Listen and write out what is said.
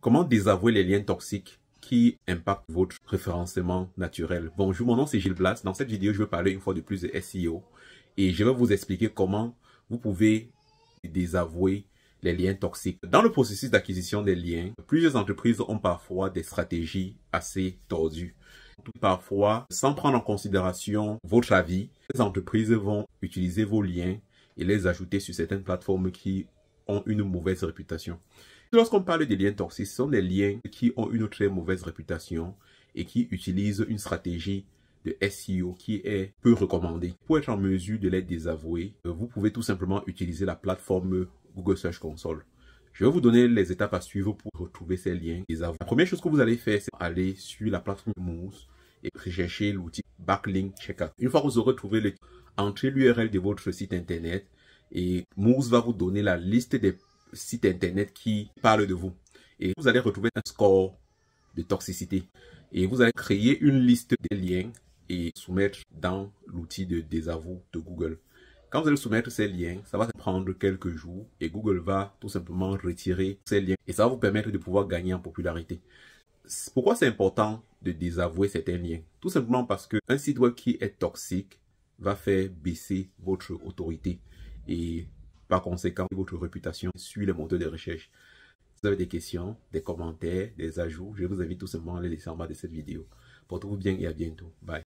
Comment désavouer les liens toxiques qui impactent votre référencement naturel Bonjour, mon nom c'est Gilles Blas. Dans cette vidéo, je vais parler une fois de plus de SEO et je vais vous expliquer comment vous pouvez désavouer les liens toxiques. Dans le processus d'acquisition des liens, plusieurs entreprises ont parfois des stratégies assez tordues. Parfois, sans prendre en considération votre avis, les entreprises vont utiliser vos liens et les ajouter sur certaines plateformes qui ont une mauvaise réputation. Lorsqu'on parle des liens toxiques, ce sont des liens qui ont une très mauvaise réputation et qui utilisent une stratégie de SEO qui est peu recommandée. Pour être en mesure de les désavouer, euh, vous pouvez tout simplement utiliser la plateforme Google Search Console. Je vais vous donner les étapes à suivre pour retrouver ces liens désavoués. La première chose que vous allez faire, c'est aller sur la plateforme Moose et rechercher l'outil Backlink Checkout. Une fois que vous aurez trouvé le entrez l'URL de votre site internet et Moose va vous donner la liste des site internet qui parle de vous. Et vous allez retrouver un score de toxicité. Et vous allez créer une liste des liens et soumettre dans l'outil de désavou de Google. Quand vous allez soumettre ces liens, ça va prendre quelques jours et Google va tout simplement retirer ces liens et ça va vous permettre de pouvoir gagner en popularité. Pourquoi c'est important de désavouer certains liens Tout simplement parce qu'un site web qui est toxique va faire baisser votre autorité et par conséquent, votre réputation suit le moteurs de recherche. Si vous avez des questions, des commentaires, des ajouts, je vous invite tout simplement à les laisser en bas de cette vidéo. Portez-vous bien et à bientôt. Bye.